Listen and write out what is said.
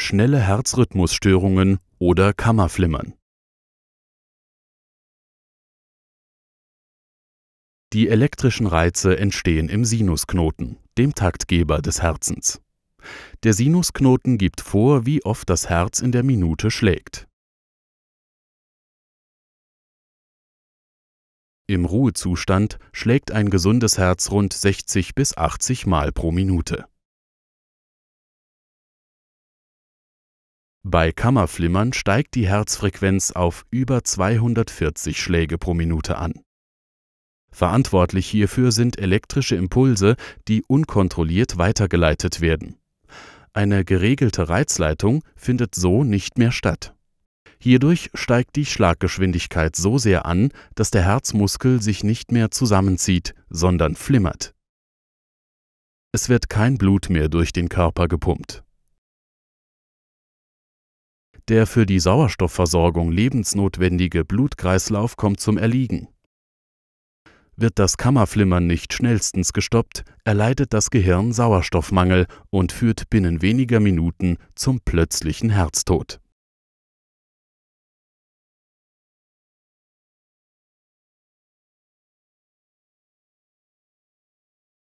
schnelle Herzrhythmusstörungen oder Kammerflimmern. Die elektrischen Reize entstehen im Sinusknoten, dem Taktgeber des Herzens. Der Sinusknoten gibt vor, wie oft das Herz in der Minute schlägt. Im Ruhezustand schlägt ein gesundes Herz rund 60 bis 80 Mal pro Minute. Bei Kammerflimmern steigt die Herzfrequenz auf über 240 Schläge pro Minute an. Verantwortlich hierfür sind elektrische Impulse, die unkontrolliert weitergeleitet werden. Eine geregelte Reizleitung findet so nicht mehr statt. Hierdurch steigt die Schlaggeschwindigkeit so sehr an, dass der Herzmuskel sich nicht mehr zusammenzieht, sondern flimmert. Es wird kein Blut mehr durch den Körper gepumpt. Der für die Sauerstoffversorgung lebensnotwendige Blutkreislauf kommt zum Erliegen. Wird das Kammerflimmern nicht schnellstens gestoppt, erleidet das Gehirn Sauerstoffmangel und führt binnen weniger Minuten zum plötzlichen Herztod